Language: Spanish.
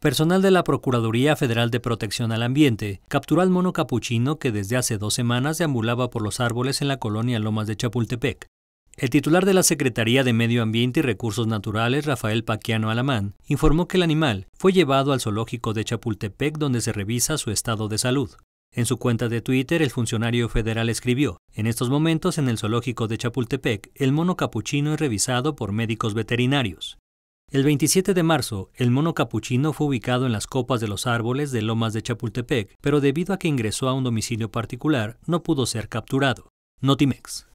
Personal de la Procuraduría Federal de Protección al Ambiente capturó al mono capuchino que desde hace dos semanas deambulaba por los árboles en la colonia Lomas de Chapultepec. El titular de la Secretaría de Medio Ambiente y Recursos Naturales, Rafael Paquiano Alamán, informó que el animal fue llevado al zoológico de Chapultepec donde se revisa su estado de salud. En su cuenta de Twitter, el funcionario federal escribió, En estos momentos en el zoológico de Chapultepec, el mono capuchino es revisado por médicos veterinarios. El 27 de marzo, el mono capuchino fue ubicado en las copas de los árboles de Lomas de Chapultepec, pero debido a que ingresó a un domicilio particular, no pudo ser capturado. Notimex.